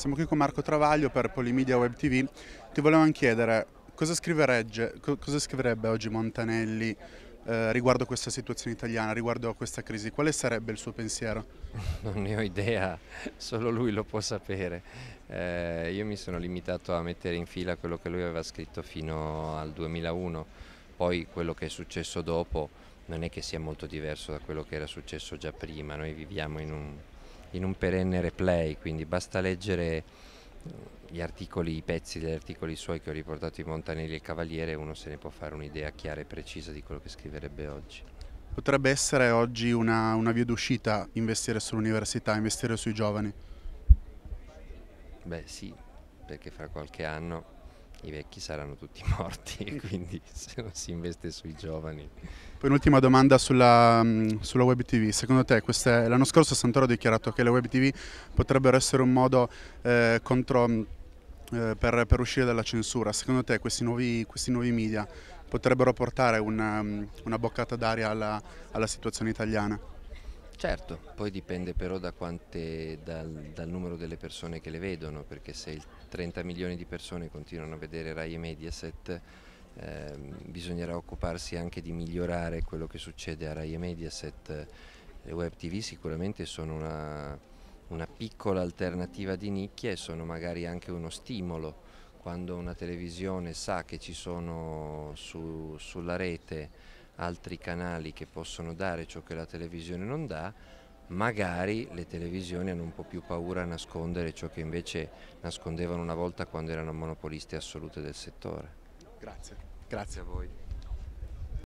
Siamo qui con Marco Travaglio per Polimedia Web TV. Ti volevo anche chiedere cosa, cosa scriverebbe oggi Montanelli eh, riguardo a questa situazione italiana, riguardo a questa crisi. Quale sarebbe il suo pensiero? Non ne ho idea, solo lui lo può sapere. Eh, io mi sono limitato a mettere in fila quello che lui aveva scritto fino al 2001, poi quello che è successo dopo non è che sia molto diverso da quello che era successo già prima, noi viviamo in un in un perenne replay, quindi basta leggere eh, gli articoli, i pezzi degli articoli suoi che ho riportato i Montanelli e il Cavaliere, uno se ne può fare un'idea chiara e precisa di quello che scriverebbe oggi. Potrebbe essere oggi una, una via d'uscita investire sull'università, investire sui giovani? Beh sì, perché fra qualche anno i vecchi saranno tutti morti, quindi se non si investe sui giovani. Poi un'ultima domanda sulla, sulla, web TV. Secondo te, è, l'anno scorso Santoro ha dichiarato che le web TV potrebbero essere un modo eh, contro, eh, per, per, uscire dalla censura. Secondo te questi nuovi, questi nuovi media potrebbero portare una, una boccata d'aria alla, alla situazione italiana? Certo, poi dipende però da quante, dal, dal, numero delle persone che le vedono, perché se 30 milioni di persone continuano a vedere Rai e Mediaset, eh, bisognerà occuparsi anche di migliorare quello che succede a Rai e Mediaset. Le web TV sicuramente sono una, una piccola alternativa di nicchia e sono magari anche uno stimolo. Quando una televisione sa che ci sono su, sulla rete altri canali che possono dare ciò che la televisione non dà, magari le televisioni hanno un po' più paura a nascondere ciò che invece nascondevano una volta quando erano monopolisti assolute del settore. Grazie, grazie a voi.